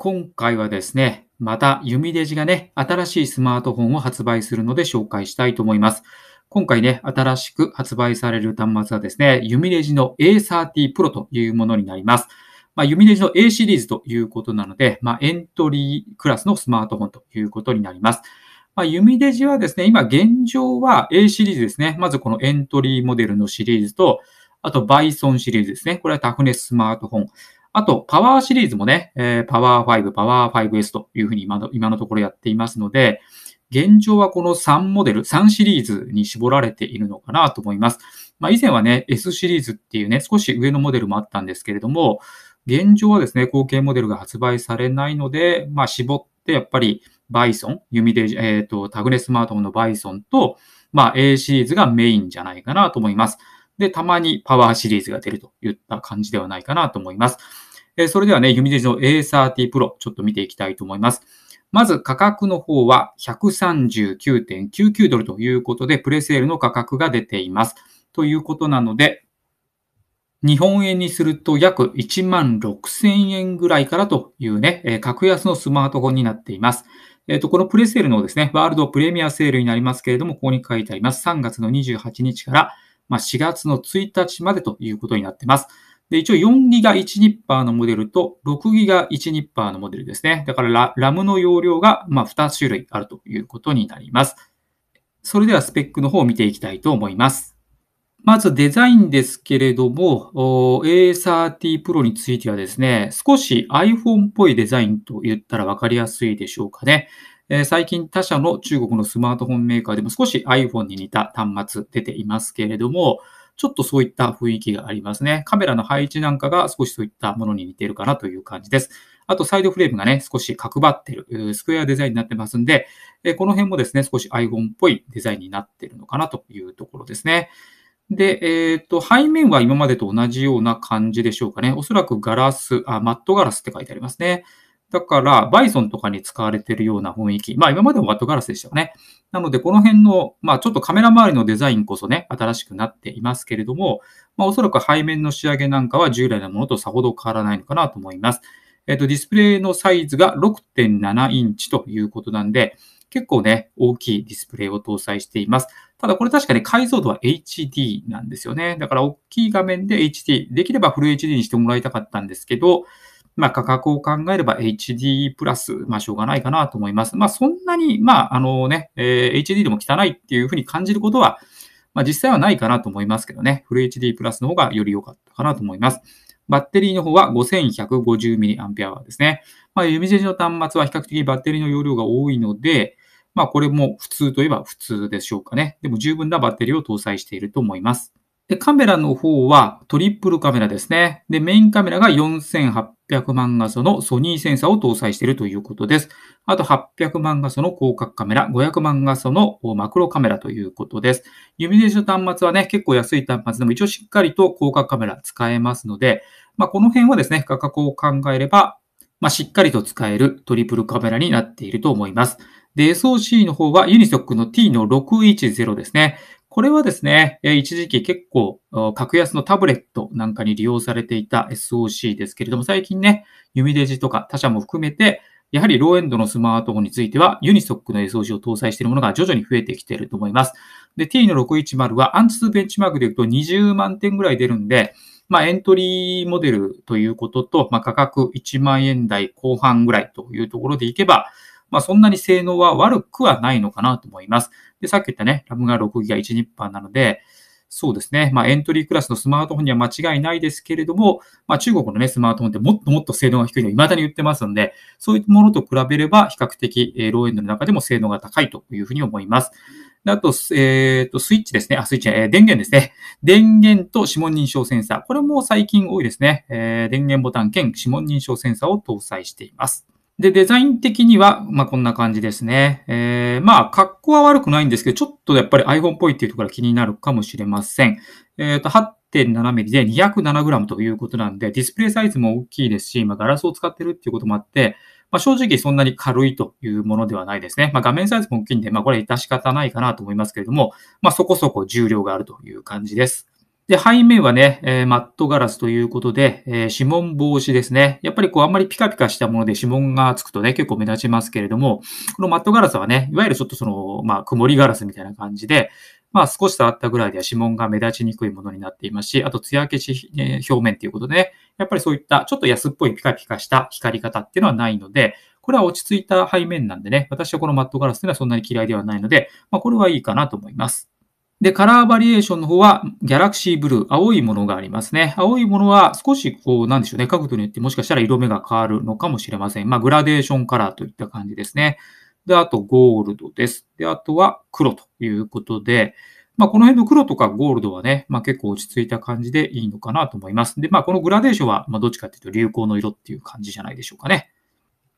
今回はですね、また弓デジがね、新しいスマートフォンを発売するので紹介したいと思います。今回ね、新しく発売される端末はですね、弓デジの A30 Pro というものになります。まあ、弓デジの A シリーズということなので、まあ、エントリークラスのスマートフォンということになります。まあ、弓デジはですね、今現状は A シリーズですね。まずこのエントリーモデルのシリーズと、あとバイソンシリーズですね。これはタフネススマートフォン。あと、パワーシリーズもね、えー、パワー5、パワー 5S というふうに今の今のところやっていますので、現状はこの3モデル、3シリーズに絞られているのかなと思います。まあ、以前はね、S シリーズっていうね、少し上のモデルもあったんですけれども、現状はですね、後継モデルが発売されないので、まあ、絞ってやっぱりバイソン、弓で、えっ、ー、と、タグネスマートフォンのバイソンと、まあ、A シリーズがメインじゃないかなと思います。で、たまにパワーシリーズが出るといった感じではないかなと思います。えそれではね、弓ジの A30 Pro、ちょっと見ていきたいと思います。まず価格の方は139.99ドルということで、プレセールの価格が出ています。ということなので、日本円にすると約1万6000円ぐらいからというね、格安のスマートフォンになっています。えっ、ー、と、このプレセールのですね、ワールドプレミアセールになりますけれども、ここに書いてあります。3月の28日からまあ、4月の1日までということになってます。で、一応4 g b 1ニッパーのモデルと6 g b 1ニッパーのモデルですね。だからララムの容量がま2種類あるということになります。それではスペックの方を見ていきたいと思います。まずデザインですけれども、A30 Pro についてはですね、少し iPhone っぽいデザインと言ったらわかりやすいでしょうかね。え最近他社の中国のスマートフォンメーカーでも少し iPhone に似た端末出ていますけれども、ちょっとそういった雰囲気がありますね。カメラの配置なんかが少しそういったものに似ているかなという感じです。あと、サイドフレームがね、少し角張ってる、スクエアデザインになってますんで、この辺もですね、少し iPhone っぽいデザインになってるのかなというところですね。で、えっ、ー、と、背面は今までと同じような感じでしょうかね。おそらくガラスあ、マットガラスって書いてありますね。だから、バイソンとかに使われているような雰囲気。まあ、今までもワットガラスでしたよね。なので、この辺の、まあ、ちょっとカメラ周りのデザインこそね、新しくなっていますけれども、まあ、おそらく背面の仕上げなんかは従来のものとさほど変わらないのかなと思います。えっと、ディスプレイのサイズが6.7インチということなんで、結構ね、大きいディスプレイを搭載しています。ただこれ確かに解像度は HD なんですよね。だから大きい画面で HD、できればフル HD にしてもらいたかったんですけど、まあ、価格を考えれば HD プラス、まあ、しょうがないかなと思います。まあ、そんなに、まあ、あのね、えー、HD でも汚いっていうふうに感じることは、まあ、実際はないかなと思いますけどね、フル HD プラスの方がより良かったかなと思います。バッテリーの方は 5150mAh ですね。まあ、弓印の端末は比較的バッテリーの容量が多いので、まあ、これも普通といえば普通でしょうかね。でも十分なバッテリーを搭載していると思います。で、カメラの方はトリプルカメラですね。で、メインカメラが4800万画素のソニーセンサーを搭載しているということです。あと800万画素の広角カメラ、500万画素のマクロカメラということです。ユミネーション端末はね、結構安い端末でも一応しっかりと広角カメラ使えますので、まあ、この辺はですね、価格を考えれば、まあ、しっかりと使えるトリプルカメラになっていると思います。で、SOC の方はユニソックの T の610ですね。これはですね、一時期結構格安のタブレットなんかに利用されていた SOC ですけれども、最近ね、弓デジとか他社も含めて、やはりローエンドのスマートフォンについては、ユニソックの SOC を搭載しているものが徐々に増えてきていると思います。で、T の610はアンツベンチマークでいうと20万点ぐらい出るんで、まあ、エントリーモデルということと、まあ、価格1万円台後半ぐらいというところでいけば、まあ、そんなに性能は悪くはないのかなと思います。で、さっき言ったね、ラムが 6GB、1ニッパーなので、そうですね。まあ、エントリークラスのスマートフォンには間違いないですけれども、まあ、中国のね、スマートフォンってもっともっと性能が低いのを未だに言ってますので、そういうものと比べれば比較的、えー、ローエンドの中でも性能が高いというふうに思います。あと、えっ、ー、と、スイッチですね。あ、スイッチ、えー、電源ですね。電源と指紋認証センサー。これも最近多いですね。えー、電源ボタン兼指紋認証センサーを搭載しています。で、デザイン的には、まあ、こんな感じですね。えー、まあ、格好は悪くないんですけど、ちょっとやっぱり iPhone っぽいっていうところが気になるかもしれません。えっ、ー、と、8.7ミリで 207g ということなんで、ディスプレイサイズも大きいですし、まあ、ガラスを使ってるっていうこともあって、まあ、正直そんなに軽いというものではないですね。まあ、画面サイズも大きいんで、まあ、これ致し方ないかなと思いますけれども、まあ、そこそこ重量があるという感じです。で、背面はね、えー、マットガラスということで、えー、指紋防止ですね。やっぱりこう、あんまりピカピカしたもので指紋がつくとね、結構目立ちますけれども、このマットガラスはね、いわゆるちょっとその、まあ、曇りガラスみたいな感じで、まあ、少し触ったぐらいでは指紋が目立ちにくいものになっていますし、あと、艶消し、えー、表面ということで、ね、やっぱりそういったちょっと安っぽいピカピカした光り方っていうのはないので、これは落ち着いた背面なんでね、私はこのマットガラスというのはそんなに嫌いではないので、まあ、これはいいかなと思います。で、カラーバリエーションの方は、ギャラクシーブルー、青いものがありますね。青いものは少し、こう、なんでしょうね、角度によってもしかしたら色目が変わるのかもしれません。まあ、グラデーションカラーといった感じですね。で、あと、ゴールドです。で、あとは黒ということで、まあ、この辺の黒とかゴールドはね、まあ、結構落ち着いた感じでいいのかなと思います。で、まあ、このグラデーションは、まあ、どっちかっていうと流行の色っていう感じじゃないでしょうかね。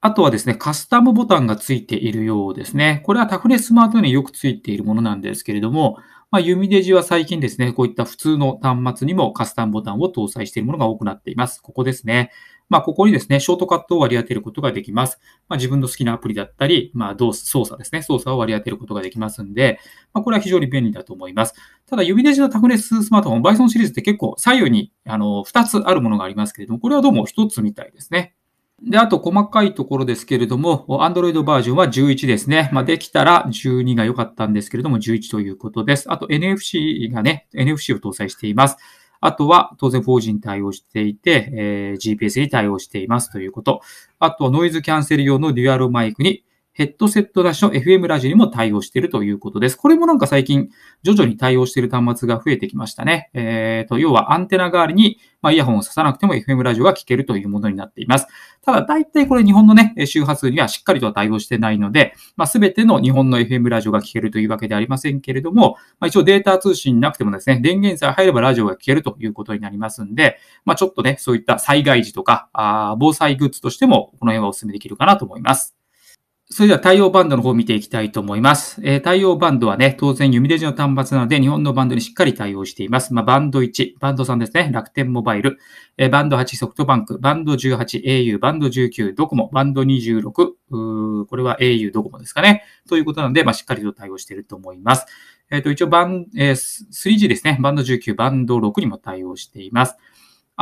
あとはですね、カスタムボタンがついているようですね。これはタフレスマートによくついているものなんですけれども、まあ、弓デジは最近ですね、こういった普通の端末にもカスタムボタンを搭載しているものが多くなっています。ここですね。まあ、ここにですね、ショートカットを割り当てることができます。まあ、自分の好きなアプリだったり、まあ、動操作ですね、操作を割り当てることができますんで、まあ、これは非常に便利だと思います。ただ、指デジのタフレススマートフォン、バイソンシリーズって結構左右にあの2つあるものがありますけれども、これはどうも1つみたいですね。で、あと細かいところですけれども、Android バージョンは11ですね。まあ、できたら12が良かったんですけれども、11ということです。あと NFC がね、NFC を搭載しています。あとは、当然 4G に対応していて、えー、GPS に対応していますということ。あと、はノイズキャンセル用のデュアルマイクにヘッドセットなしの FM ラジオにも対応しているということです。これもなんか最近徐々に対応している端末が増えてきましたね。えっ、ー、と、要はアンテナ代わりに、まあ、イヤホンを刺さなくても FM ラジオが聴けるというものになっています。ただ、大体これ日本のね、周波数にはしっかりとは対応してないので、まあ、ての日本の FM ラジオが聴けるというわけではありませんけれども、まあ、一応データ通信なくてもですね、電源さえ入ればラジオが聴けるということになりますんで、まあ、ちょっとね、そういった災害時とか、あ防災グッズとしても、この辺はお勧めできるかなと思います。それでは対応バンドの方を見ていきたいと思います。えー、対応バンドはね、当然弓レジの端末なので日本のバンドにしっかり対応しています。まあ、バンド1、バンド3ですね、楽天モバイル、えー、バンド8ソフトバンク、バンド18 au、バンド19ドコモ、バンド26、うこれは au ドコモですかね。ということなので、まあ、しっかりと対応していると思います。えっ、ー、と、一応バン、えー、3G ですね、バンド19、バンド6にも対応しています。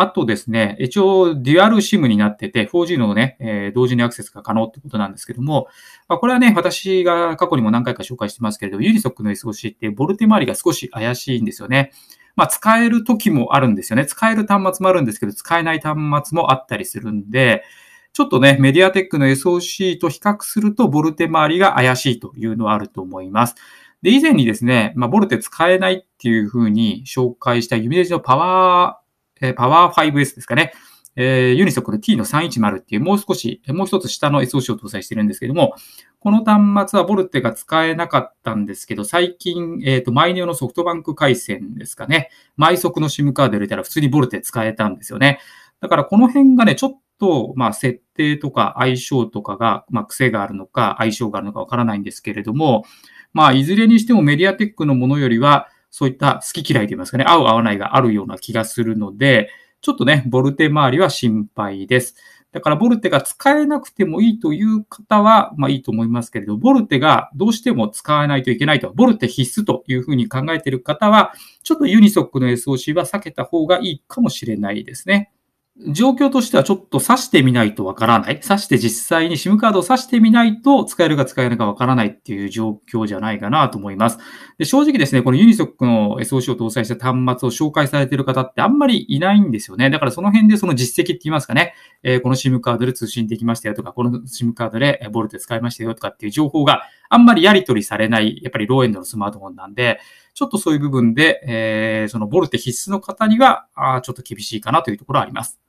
あとですね、一応デュアル SIM になってて、4G のね、えー、同時にアクセスが可能ってことなんですけども、まあ、これはね、私が過去にも何回か紹介してますけれど、ユニソックの SOC ってボルテ周りが少し怪しいんですよね。まあ、使える時もあるんですよね。使える端末もあるんですけど、使えない端末もあったりするんで、ちょっとね、メディアテックの SOC と比較すると、ボルテ周りが怪しいというのはあると思います。で、以前にですね、まあ、ボルテ使えないっていうふうに紹介した、ユミデジのパワーえパワー 5S ですかね。えー、ユニソックの T の310っていう、もう少し、もう一つ下の SOC を搭載してるんですけども、この端末はボルテが使えなかったんですけど、最近、えっ、ー、と、マイネオのソフトバンク回線ですかね。マイソクの SIM カード入れたら普通にボルテ使えたんですよね。だからこの辺がね、ちょっと、まあ、設定とか相性とかが、まあ、癖があるのか、相性があるのかわからないんですけれども、まあ、いずれにしてもメディアテックのものよりは、そういった好き嫌いと言いますかね、合う合わないがあるような気がするので、ちょっとね、ボルテ周りは心配です。だから、ボルテが使えなくてもいいという方は、まあいいと思いますけれど、ボルテがどうしても使わないといけないと、ボルテ必須というふうに考えている方は、ちょっとユニソックの SOC は避けた方がいいかもしれないですね。状況としてはちょっと挿してみないとわからない。挿して実際に SIM カードを挿してみないと使えるか使えないかわからないっていう状況じゃないかなと思います。で正直ですね、このユニソックの SOC を搭載した端末を紹介されている方ってあんまりいないんですよね。だからその辺でその実績って言いますかね、えー、この SIM カードで通信できましたよとか、この SIM カードでボルテ使いましたよとかっていう情報があんまりやり取りされない、やっぱりローエンドのスマートフォンなんで、ちょっとそういう部分で、えー、そのボルテ必須の方には、あちょっと厳しいかなというところはあります。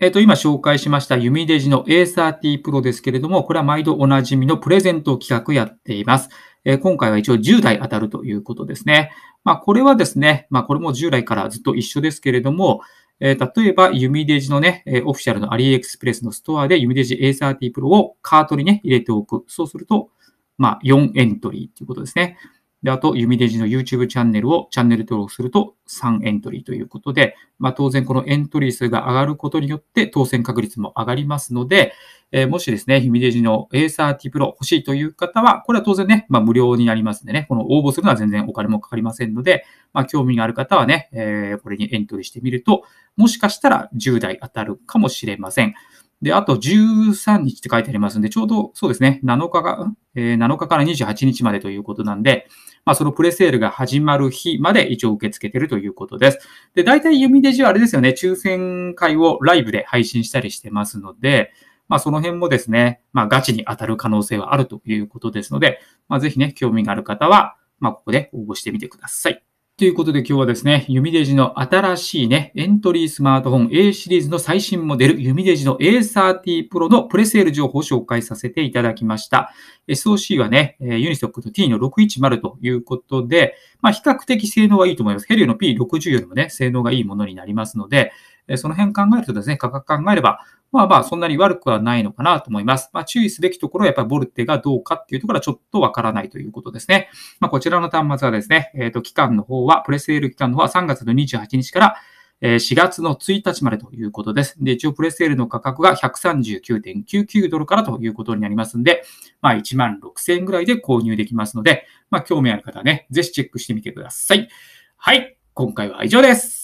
えっ、ー、と、今紹介しました弓デジの A30 Pro ですけれども、これは毎度おなじみのプレゼント企画やっています。えー、今回は一応10台当たるということですね。まあ、これはですね、まあ、これも従来からずっと一緒ですけれども、えー、例えば弓デジのね、えオフィシャルのアリエクスプレスのストアで弓デジ A30 Pro をカートにね、入れておく。そうすると、まあ、4エントリーということですね。で、あと、弓デジの YouTube チャンネルをチャンネル登録すると3エントリーということで、まあ、当然このエントリー数が上がることによって当選確率も上がりますので、えー、もしですね、弓デジの A30 Pro 欲しいという方は、これは当然ね、まあ、無料になりますんでね、この応募するのは全然お金もかかりませんので、まあ、興味がある方はね、えー、これにエントリーしてみると、もしかしたら10台当たるかもしれません。で、あと13日って書いてありますんで、ちょうどそうですね、7日が、え7日から28日までということなんで、まあ、そのプレセールが始まる日まで一応受け付けてるということです。で、大体弓デジはあれですよね、抽選会をライブで配信したりしてますので、まあ、その辺もですね、まあ、ガチに当たる可能性はあるということですので、まあ、ぜひね、興味がある方は、まあ、ここで応募してみてください。ということで今日はですね、ユミデジの新しいね、エントリースマートフォン A シリーズの最新モデル、ユミデジの A30 Pro のプレセール情報を紹介させていただきました。SOC はね、ユニソックと T の610ということで、まあ、比較的性能はいいと思います。ヘリオの P60 よりもね、性能がいいものになりますので、その辺考えるとですね、価格考えれば、まあまあ、そんなに悪くはないのかなと思います。まあ、注意すべきところはやっぱりボルテがどうかっていうところはちょっとわからないということですね。まあ、こちらの端末はですね、えっ、ー、と、期間の方は、プレセール期間の方は3月の28日から4月の1日までということです。で、一応プレセールの価格が139.99ドルからということになりますんで、まあ1万6000円ぐらいで購入できますので、まあ興味ある方はね、ぜひチェックしてみてください。はい、今回は以上です。